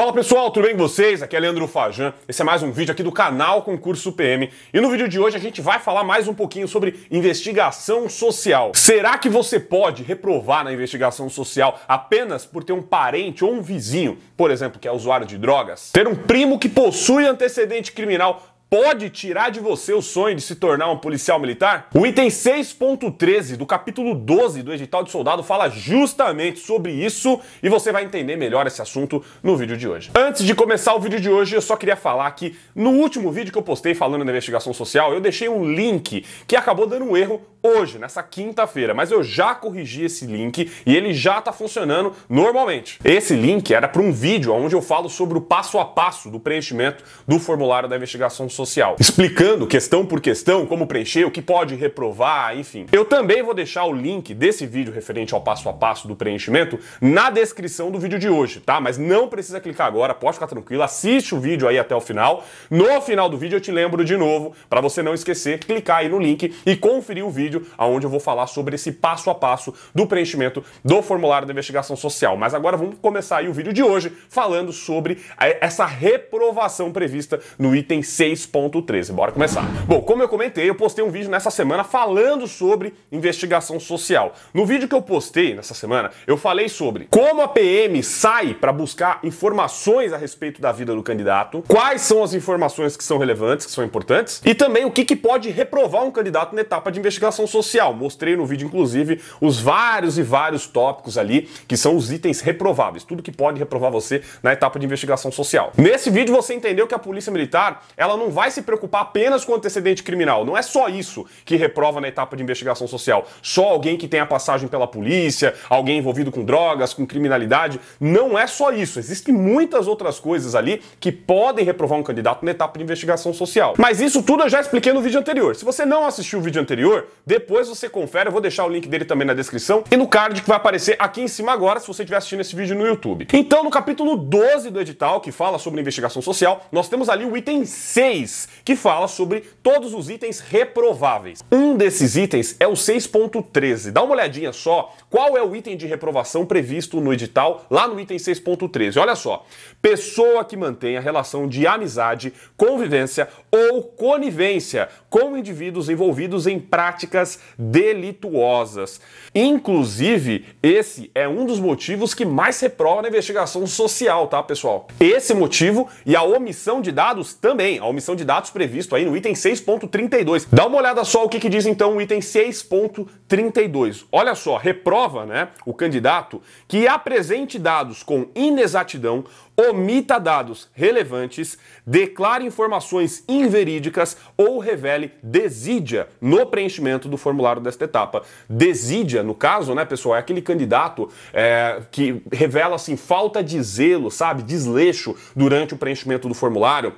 Fala pessoal, tudo bem com vocês? Aqui é Leandro Fajan. Esse é mais um vídeo aqui do canal Concurso PM. E no vídeo de hoje a gente vai falar mais um pouquinho sobre investigação social. Será que você pode reprovar na investigação social apenas por ter um parente ou um vizinho, por exemplo, que é usuário de drogas? Ter um primo que possui antecedente criminal pode tirar de você o sonho de se tornar um policial militar? O item 6.13 do capítulo 12 do edital de soldado fala justamente sobre isso e você vai entender melhor esse assunto no vídeo de hoje. Antes de começar o vídeo de hoje, eu só queria falar que no último vídeo que eu postei falando da investigação social, eu deixei um link que acabou dando um erro hoje, nessa quinta-feira, mas eu já corrigi esse link e ele já está funcionando normalmente. Esse link era para um vídeo onde eu falo sobre o passo a passo do preenchimento do formulário da investigação social, explicando questão por questão como preencher, o que pode reprovar, enfim. Eu também vou deixar o link desse vídeo referente ao passo a passo do preenchimento na descrição do vídeo de hoje, tá? Mas não precisa clicar agora, pode ficar tranquilo, assiste o vídeo aí até o final. No final do vídeo eu te lembro de novo para você não esquecer, clicar aí no link e conferir o vídeo vídeo onde eu vou falar sobre esse passo a passo do preenchimento do formulário da investigação social. Mas agora vamos começar aí o vídeo de hoje falando sobre essa reprovação prevista no item 6.13. Bora começar. Bom, como eu comentei, eu postei um vídeo nessa semana falando sobre investigação social. No vídeo que eu postei nessa semana, eu falei sobre como a PM sai para buscar informações a respeito da vida do candidato, quais são as informações que são relevantes, que são importantes, e também o que, que pode reprovar um candidato na etapa de investigação comunicação social. Mostrei no vídeo, inclusive, os vários e vários tópicos ali que são os itens reprováveis, tudo que pode reprovar você na etapa de investigação social. Nesse vídeo você entendeu que a polícia militar ela não vai se preocupar apenas com o antecedente criminal. Não é só isso que reprova na etapa de investigação social. Só alguém que tenha passagem pela polícia, alguém envolvido com drogas, com criminalidade. Não é só isso. Existem muitas outras coisas ali que podem reprovar um candidato na etapa de investigação social. Mas isso tudo eu já expliquei no vídeo anterior. Se você não assistiu o vídeo anterior, depois você confere, eu vou deixar o link dele também na descrição e no card que vai aparecer aqui em cima agora se você estiver assistindo esse vídeo no YouTube. Então, no capítulo 12 do edital, que fala sobre investigação social, nós temos ali o item 6, que fala sobre todos os itens reprováveis. Um desses itens é o 6.13. Dá uma olhadinha só qual é o item de reprovação previsto no edital, lá no item 6.13. Olha só. Pessoa que mantém a relação de amizade, convivência ou conivência com indivíduos envolvidos em práticas práticas delituosas. Inclusive, esse é um dos motivos que mais reprova na investigação social, tá, pessoal? Esse motivo e a omissão de dados também, a omissão de dados previsto aí no item 6.32. Dá uma olhada só o que, que diz então o item 6.32. Olha só, reprova, né, o candidato que apresente dados com inexatidão omita dados relevantes, declare informações inverídicas ou revele desídia no preenchimento do formulário desta etapa. Desídia, no caso, né, pessoal, é aquele candidato é, que revela assim falta de zelo, sabe, desleixo durante o preenchimento do formulário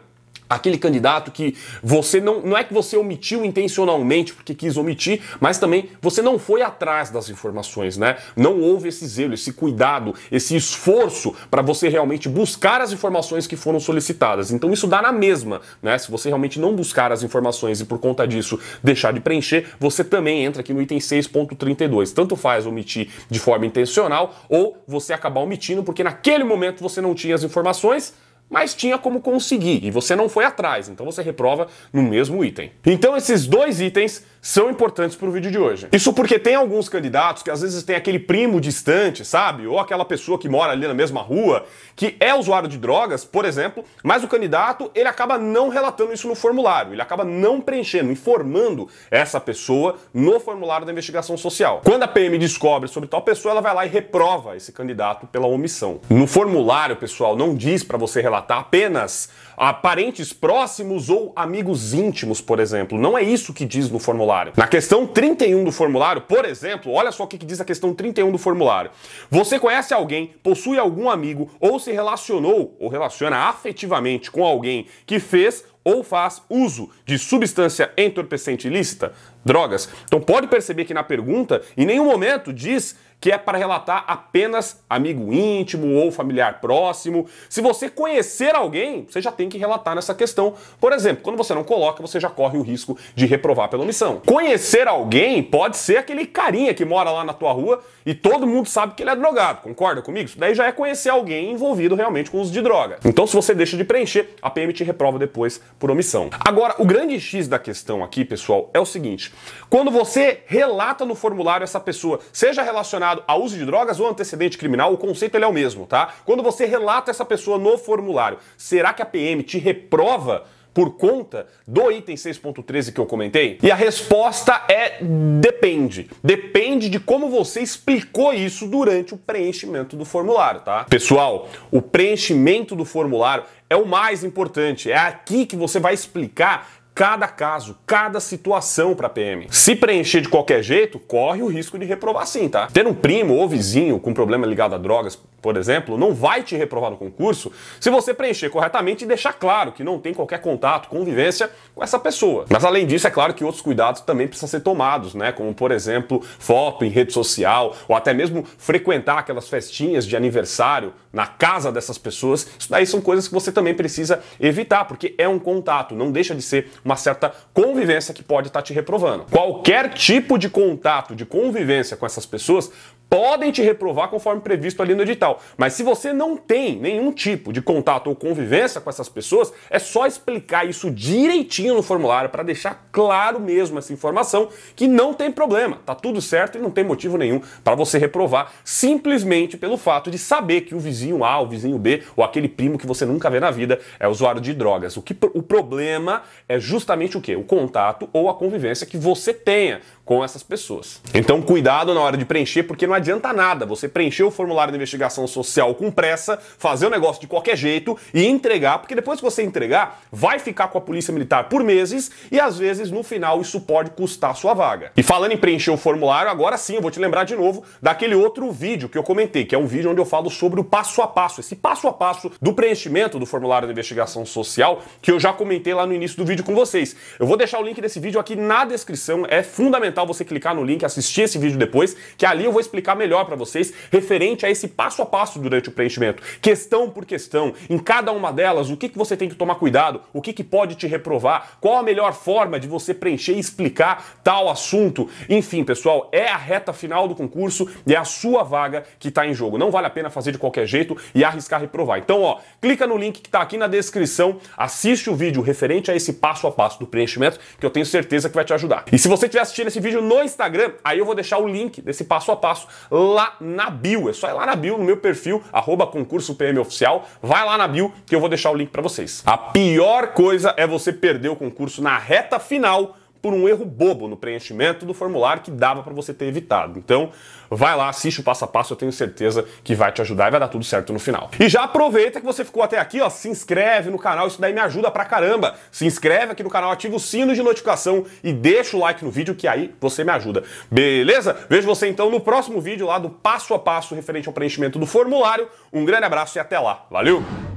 aquele candidato que você não. Não é que você omitiu intencionalmente porque quis omitir, mas também você não foi atrás das informações, né? Não houve esse zelo, esse cuidado, esse esforço para você realmente buscar as informações que foram solicitadas. Então isso dá na mesma, né? Se você realmente não buscar as informações e por conta disso deixar de preencher, você também entra aqui no item 6.32. Tanto faz omitir de forma intencional ou você acabar omitindo porque naquele momento você não tinha as informações mas tinha como conseguir e você não foi atrás, então você reprova no mesmo item. Então esses dois itens são importantes para o vídeo de hoje. Isso porque tem alguns candidatos que às vezes tem aquele primo distante, sabe? Ou aquela pessoa que mora ali na mesma rua, que é usuário de drogas, por exemplo, mas o candidato ele acaba não relatando isso no formulário, ele acaba não preenchendo, informando essa pessoa no formulário da investigação social. Quando a PM descobre sobre tal pessoa, ela vai lá e reprova esse candidato pela omissão. No formulário, pessoal, não diz para você relatar Tá? apenas a ah, parentes próximos ou amigos íntimos, por exemplo. Não é isso que diz no formulário. Na questão 31 do formulário, por exemplo, olha só o que, que diz a questão 31 do formulário. Você conhece alguém, possui algum amigo ou se relacionou ou relaciona afetivamente com alguém que fez ou faz uso de substância entorpecente ilícita, drogas. Então pode perceber que na pergunta, em nenhum momento diz que é para relatar apenas amigo íntimo ou familiar próximo. Se você conhecer alguém, você já tem que relatar nessa questão. Por exemplo, quando você não coloca, você já corre o risco de reprovar pela omissão. Conhecer alguém pode ser aquele carinha que mora lá na tua rua e todo mundo sabe que ele é drogado, concorda comigo? Isso daí já é conhecer alguém envolvido realmente com o uso de droga. Então, se você deixa de preencher, a PM te reprova depois por omissão. Agora, o grande X da questão aqui, pessoal, é o seguinte: quando você relata no formulário essa pessoa, seja relacionada relacionado a uso de drogas ou antecedente criminal, o conceito ele é o mesmo, tá? Quando você relata essa pessoa no formulário, será que a PM te reprova? por conta do item 6.13 que eu comentei? E a resposta é depende. Depende de como você explicou isso durante o preenchimento do formulário, tá? Pessoal, o preenchimento do formulário é o mais importante. É aqui que você vai explicar cada caso, cada situação para PM. Se preencher de qualquer jeito, corre o risco de reprovar sim, tá? Ter um primo ou vizinho com problema ligado a drogas, por exemplo, não vai te reprovar no concurso se você preencher corretamente e deixar claro que não tem qualquer contato, convivência com essa pessoa. Mas além disso, é claro que outros cuidados também precisam ser tomados, né? Como por exemplo, foto em rede social ou até mesmo frequentar aquelas festinhas de aniversário na casa dessas pessoas. Isso daí são coisas que você também precisa evitar, porque é um contato, não deixa de ser uma certa convivência que pode estar tá te reprovando. Qualquer tipo de contato, de convivência com essas pessoas podem te reprovar conforme previsto ali no edital. Mas se você não tem nenhum tipo de contato ou convivência com essas pessoas, é só explicar isso direitinho no formulário para deixar claro mesmo essa informação que não tem problema, tá tudo certo e não tem motivo nenhum para você reprovar simplesmente pelo fato de saber que o vizinho A, o vizinho B ou aquele primo que você nunca vê na vida é usuário de drogas. O que o problema é justamente justamente o quê? O contato ou a convivência que você tenha com essas pessoas. Então, cuidado na hora de preencher, porque não adianta nada você preencher o formulário de investigação social com pressa, fazer o negócio de qualquer jeito e entregar, porque depois que você entregar, vai ficar com a polícia militar por meses e às vezes no final isso pode custar sua vaga. E falando em preencher o formulário, agora sim eu vou te lembrar de novo daquele outro vídeo que eu comentei, que é um vídeo onde eu falo sobre o passo a passo, esse passo a passo do preenchimento do formulário de investigação social que eu já comentei lá no início do vídeo com vocês. Eu vou deixar o link desse vídeo aqui na descrição, é fundamental fundamental você clicar no link, assistir esse vídeo depois, que ali eu vou explicar melhor para vocês referente a esse passo a passo durante o preenchimento, questão por questão, em cada uma delas, o que, que você tem que tomar cuidado, o que, que pode te reprovar, qual a melhor forma de você preencher e explicar tal assunto. Enfim, pessoal, é a reta final do concurso e é a sua vaga que está em jogo. Não vale a pena fazer de qualquer jeito e arriscar reprovar. Então, ó, clica no link que está aqui na descrição, assiste o vídeo referente a esse passo a passo do preenchimento, que eu tenho certeza que vai te ajudar. E se você estiver assistindo esse vídeo no Instagram, aí eu vou deixar o link desse passo a passo lá na bio. É só ir lá na bio, no meu perfil, arroba concurso PM oficial. Vai lá na bio que eu vou deixar o link para vocês. A pior coisa é você perder o concurso na reta final por um erro bobo no preenchimento do formulário que dava para você ter evitado. Então, vai lá, assiste o passo a passo, eu tenho certeza que vai te ajudar e vai dar tudo certo no final. E já aproveita que você ficou até aqui, ó, se inscreve no canal, isso daí me ajuda pra caramba. Se inscreve aqui no canal, ativa o sino de notificação e deixa o like no vídeo que aí você me ajuda. Beleza? Vejo você então no próximo vídeo lá do passo a passo referente ao preenchimento do formulário. Um grande abraço e até lá. Valeu!